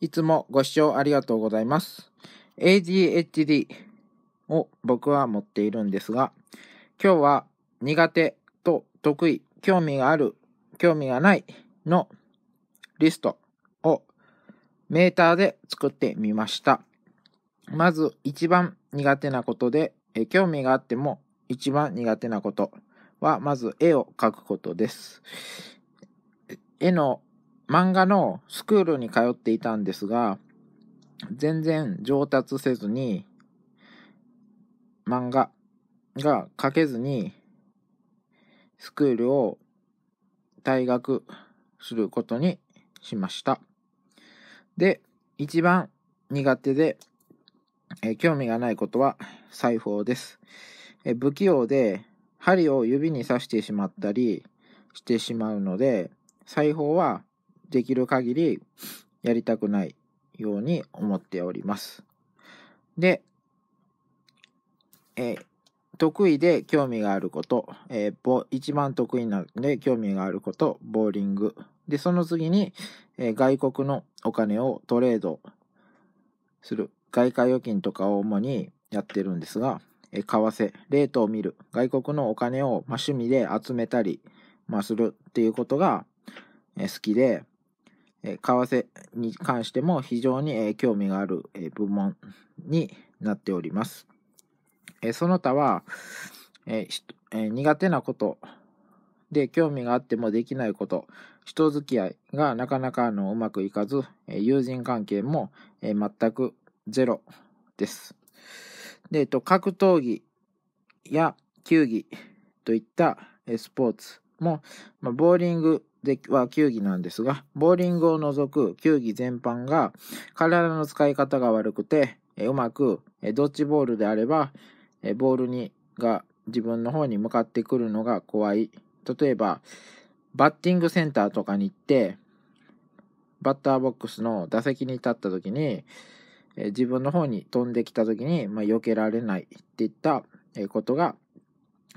いつもご視聴ありがとうございます。ADHD を僕は持っているんですが、今日は苦手と得意、興味がある、興味がないのリストをメーターで作ってみました。まず一番苦手なことで、え興味があっても一番苦手なことは、まず絵を描くことです。絵の漫画のスクールに通っていたんですが、全然上達せずに、漫画が書けずに、スクールを退学することにしました。で、一番苦手で、え興味がないことは裁縫です、え不器用で針を指に刺してしまったりしてしまうので、裁縫はできる限りやりたくないように思っております。で、え得意で興味があること、えー、一番得意なので興味があること、ボーリング。で、その次に、えー、外国のお金をトレードする。外貨預金とかを主にやってるんですが、えー、為替、レートを見る。外国のお金を、まあ、趣味で集めたり、まあ、するっていうことが、え好きで、為替に関しても非常に興味がある部門になっております。その他は、苦手なことで興味があってもできないこと、人付き合いがなかなかあのうまくいかず、友人関係も全くゼロです。で、えっと、格闘技や球技といったスポーツも、まボーリングでは球技なんですが、ボーリングを除く球技全般が体の使い方が悪くて、うまくドッジボールであれば、ボールにが自分の方に向かってくるのが怖い。例えば、バッティングセンターとかに行って、バッターボックスの打席に立った時に、自分の方に飛んできた時に、まあ、避けられないっていったことが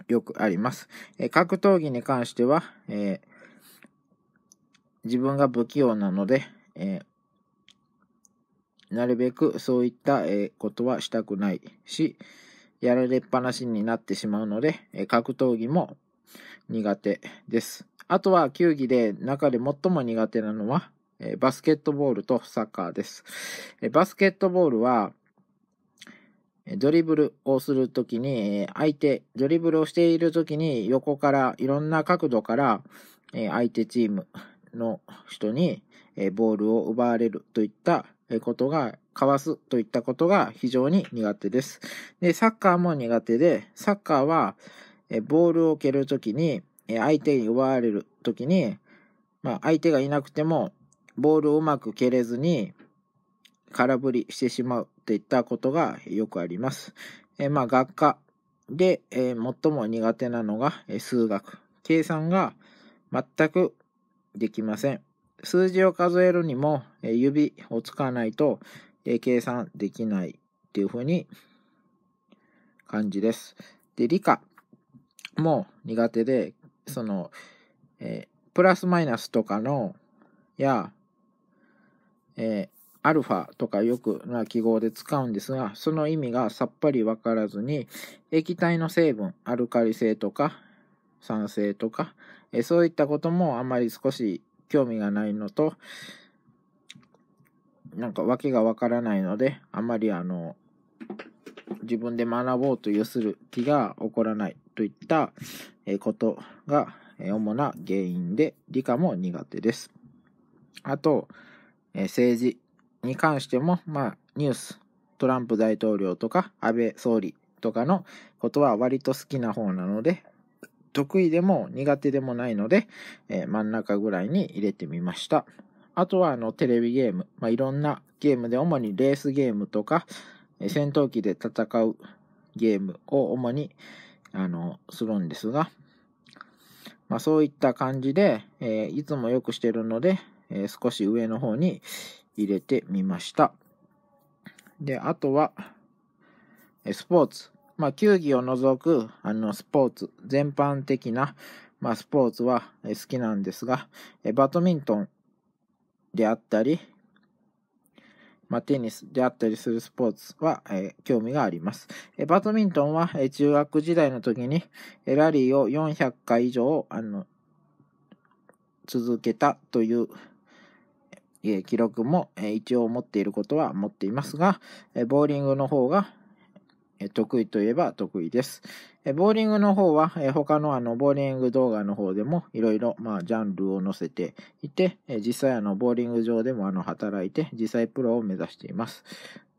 よくあります。格闘技に関しては、えー自分が不器用なので、えー、なるべくそういった、えー、ことはしたくないし、やられっぱなしになってしまうので、え格闘技も苦手です。あとは球技で中で最も苦手なのは、えバスケットボールとサッカーです。えバスケットボールは、ドリブルをするときに、相手、ドリブルをしているときに、横から、いろんな角度から、相手チームの人に、えボールを奪われるといったことが、かわすといったことが非常に苦手です。で、サッカーも苦手で、サッカーは、えボールを蹴るときに、え相手に奪われるときに、まあ、相手がいなくても、ボールをうまく蹴れずに、空振りしてしまうといったことがよくあります。えまあ、学科で、え最も苦手なのが、え数学。計算が全くできません。数字を数えるにも、え指を使わないと、え計算できないっていうふうに感じです。で、理科も苦手で、その、えー、プラスマイナスとかの、や、えーアルファとかよくな記号で使うんですが、その意味がさっぱりわからずに、液体の成分、アルカリ性とか、賛成とか、えそういったこともあまり少し興味がないのと、なんか訳がわからないので、あまりあの、自分で学ぼうといする気が起こらないといったことが主な原因で、理科も苦手です。あと、政治に関しても、まあ、ニュース、トランプ大統領とか安倍総理とかのことは割と好きな方なので、得意でも苦手でもないので、えー、真ん中ぐらいに入れてみました。あとはあのテレビゲーム、まあ、いろんなゲームで主にレースゲームとか、えー、戦闘機で戦うゲームを主にあのするんですが、まあ、そういった感じで、えー、いつもよくしてるので、えー、少し上の方に入れてみました。で、あとは、スポーツ。まあ、球技を除く、あの、スポーツ、全般的な、まあ、スポーツは好きなんですが、バドミントンであったり、まあ、テニスであったりするスポーツは、えー、興味があります。えー、バドミントンは、えー、中学時代の時に、えラリーを400回以上あの続けたという、え記録も、え一応持っていることは持っていますが、えボーリングの方が、得意といえば得意です。ボーリングの方は、他のあのボーリング動画の方でもいろいろジャンルを載せていて、実際あのボーリング場でもあの働いて、実際プロを目指しています。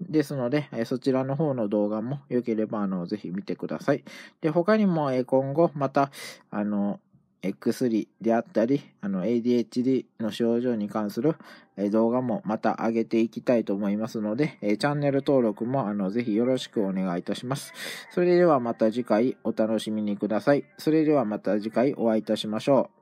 ですので、そちらの方の動画も良ければあのぜひ見てください。で、他にも今後また、あの、X3 であったり、あの ADHD の症状に関する動画もまた上げていきたいと思いますので、チャンネル登録もあのぜひよろしくお願いいたします。それではまた次回お楽しみにください。それではまた次回お会いいたしましょう。